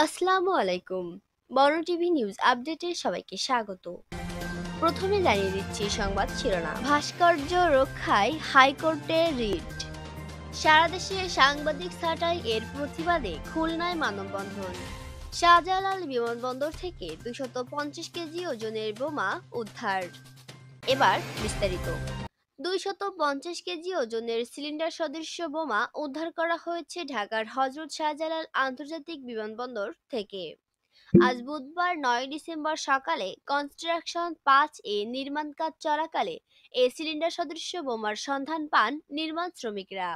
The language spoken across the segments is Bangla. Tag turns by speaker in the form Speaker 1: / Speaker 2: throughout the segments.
Speaker 1: আসসালামু আলাইকুম বর্ণ টিভি নিউজ আপডেটে সবাইকে স্বাগত প্রথমে জানিয়ে দিচ্ছি সংবাদ শিরোনাম ভাস্কর্য রক্ষায় হাইকোর্টে রিট সারা দেশে সাংবাদিক ছাঁটাই এর প্রতিবাদে খুলনায় মানববন্ধন শাহজালাল বিমানবন্দর থেকে দুশত পঞ্চাশ কেজি ওজনের বোমা উদ্ধার এবার বিস্তারিত দুইশত পঞ্চাশ কেজি ওজনের সিলিন্ডার সদৃশ বোমা উদ্ধার করা হয়েছে ঢাকার হজরত শাহজালাল আন্তর্জাতিক বিমানবন্দর থেকে আজ বুধবার নয় ডিসেম্বর সকালে কনস্ট্রাকশন পাঁচ এ নির্মাণ কাজ চলাকালে এ সিলিন্ডার সদৃশ বোমার সন্ধান পান নির্মাণ শ্রমিকরা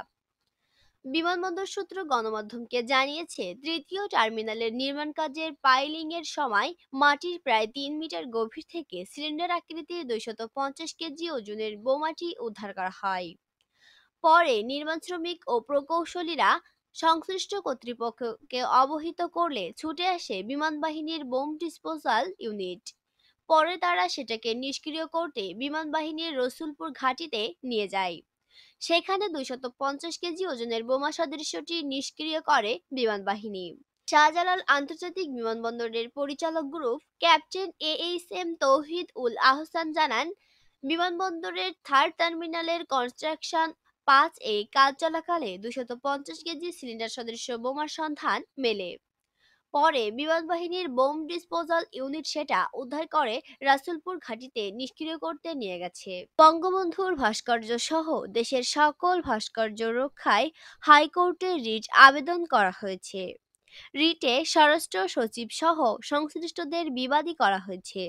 Speaker 1: বিমানবন্দর সূত্র গণমাধ্যমকে জানিয়েছে তৃতীয় টার্মিনালের নির্মাণ কাজের পাইলিং এর সময় মাটির প্রায় তিন মিটার গভীর থেকে সিলিন্ডার আকৃতির দুইশত পঞ্চাশ কেজি ওজনের বোমাটি উদ্ধার করা হয় পরে নির্মাণ শ্রমিক ও প্রকৌশলীরা সংশ্লিষ্ট কর্তৃপক্ষকে অবহিত করলে ছুটে আসে বিমান বাহিনীর বোম ডিসপোজাল ইউনিট পরে তারা সেটাকে নিষ্ক্রিয় করতে বিমান বাহিনীর রসুলপুর ঘাঁটিতে নিয়ে যায় সেখানে দুইশত পঞ্চাশ কেজি ওজনের বোমা সদৃশ্যটি নিষ্ক্রিয় করে বিমান বাহিনী শাহজালাল আন্তর্জাতিক বিমানবন্দরের পরিচালক group captain A H M Touhid ul Ahsan জানান বিমানবন্দরের থার্ড টার্মিনালের কনস্ট্রাকশন পাঁচ এ কাজ চলাকালে দুশত পঞ্চাশ কেজি সিলিন্ডার সদৃশ্য বোমার সন্ধান মেলে পরে বিমানবাহিনীর বোম ডিসপোজাল ইউনিট সেটা উদ্ধার করে রাসুলপুর ঘাঁটিতে নিষ্ক্রিয় করতে নিয়ে গেছে বঙ্গবন্ধুর ভাস্কর্য সহ দেশের সকল ভাস্কর্য রক্ষায় হাইকোর্টে রিট আবেদন করা হয়েছে রিটে স্বরাষ্ট্র সচিব সহ সংশ্লিষ্টদের বিবাদী করা হয়েছে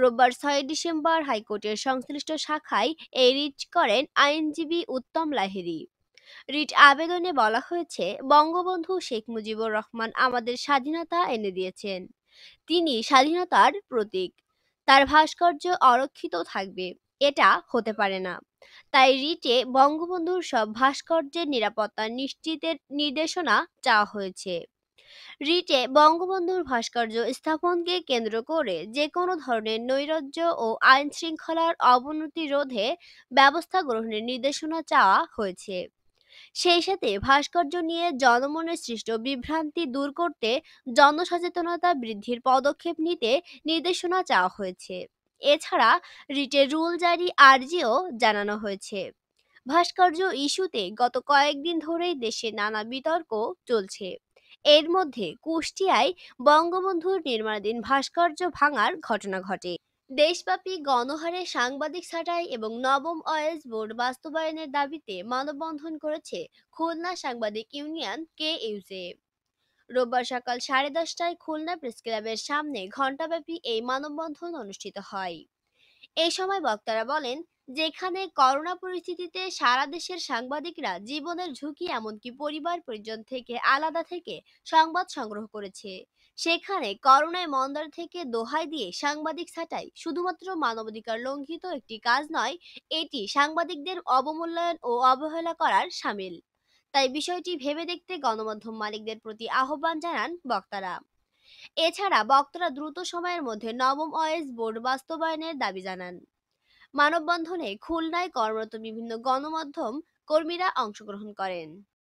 Speaker 1: রোববার ছয় ডিসেম্বর হাইকোর্টের সংশ্লিষ্ট শাখায় এই রিট করেন আইনজীবী উত্তম লাহিড়ী রিট আবেদনে বলা হয়েছে বঙ্গবন্ধু শেখ মুজিবুর রহমান আমাদের স্বাধীনতা এনে দিয়েছেন তিনি স্বাধীনতার প্রতীক তার ভাস্কর্য অরক্ষিত থাকবে এটা হতে পারে না তাই রিটে বঙ্গবন্ধুর সব ভাস্কর্যের নিরাপত্তা নিশ্চিতের নির্দেশনা চাওয়া হয়েছে রিটে বঙ্গবন্ধুর ভাস্কর্য স্থাপনকে কেন্দ্র করে যে কোনো ধরনের নৈরাজ্য ও আইন শৃঙ্খলার অবনতি রোধে ব্যবস্থা গ্রহণের নির্দেশনা চাওয়া হয়েছে সেই সাথে ভাস্কর্য নিয়ে জনমনে সৃষ্ট বিভ্রান্তি দূর করতে জনসচেতনতা বৃদ্ধির পদক্ষেপ নিতে নির্দেশনা চাওয়া হয়েছে এছাড়া রিটের রুল জারি আর্জিও জানানো হয়েছে ভাস্কর্য ইস্যুতে গত কয়েকদিন ধরেই দেশে নানা বিতর্ক চলছে এর মধ্যে কুষ্টিয়ায় বঙ্গবন্ধুর নির্মাণাধীন ভাস্কর্য ভাঙার ঘটনা ঘটে দেশব্যাপী গণহারে সাংবাদিক ছাঁটাই এবং নবম অয়েস বোর্ড বাস্তবায়নের দাবিতে মানববন্ধন করেছে খুলনা সাংবাদিক ইউনিয়ন কে ইউজে রোববার সকাল সাড়ে দশটায় খুলনা প্রেস ক্লাবের সামনে ঘণ্টাব্যাপী এই মানববন্ধন অনুষ্ঠিত হয় এ সময় বক্তারা বলেন যেখানে করোনা পরিস্থিতিতে সারা দেশের সাংবাদিকরা জীবনের ঝুঁকি এমনকি পরিবার পরিজন থেকে আলাদা থেকে সংবাদ সংগ্রহ করেছে সেখানে করোনায় মন্দার থেকে দোহাই দিয়ে সাংবাদিক ছাঁটাই শুধুমাত্র মানবাধিকার লঙ্ঘিত একটি কাজ নয় এটি সাংবাদিকদের অবমূল্যায়ন ও অবহেলা করার সামিল তাই বিষয়টি ভেবে দেখতে গণমাধ্যম মালিকদের প্রতি আহ্বান জানান বক্তারা এছাড়া বক্তারা দ্রুত সময়ের মধ্যে নবম অয়েস বোর্ড বাস্তবায়নের দাবি জানান মানববন্ধনে খুলনায় কর্মরত বিভিন্ন গণমাধ্যম কর্মীরা অংশগ্রহণ করেন।